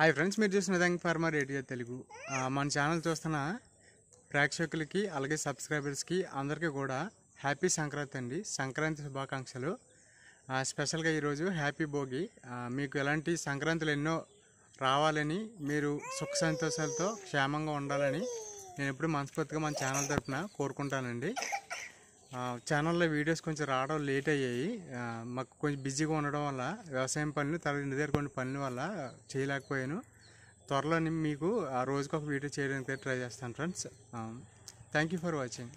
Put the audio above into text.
hi friends మీరు చూసిన for మర్ రేడియో తెలుగు మన ఛానల్ చూస్తున్న ప్రేక్షకులకి అలాగే సబ్స్క్రైబర్స్కి అందరికీ కూడా హ్యాపీ సంక్రాంతి అండి సంక్రాంతి శుభాకాంక్షలు స్పెషల్గా ఈరోజు హ్యాపీ భోగి మీకు ఎలాంటి సంక్రాంతులు ఎన్నో రావాలని మీరు సుఖ సంతోషాలతో క్షేమంగా ఉండాలని నేను ఎప్పుడు మనస్ఫూర్తిగా మన ఛానల్ తరఫున కోరుకుంటానండి ఛానల్లో వీడియోస్ కొంచెం రావడం లేట్ అయ్యాయి మాకు కొంచెం బిజీగా ఉండడం వల్ల వ్యవసాయం పనులు తర్వాత ఇంటి దగ్గర కొన్ని పనుల వల్ల చేయలేకపోయాను త్వరలో మీకు ఆ ఒక వీడియో చేయడానికి ట్రై చేస్తాను friends thank you for watching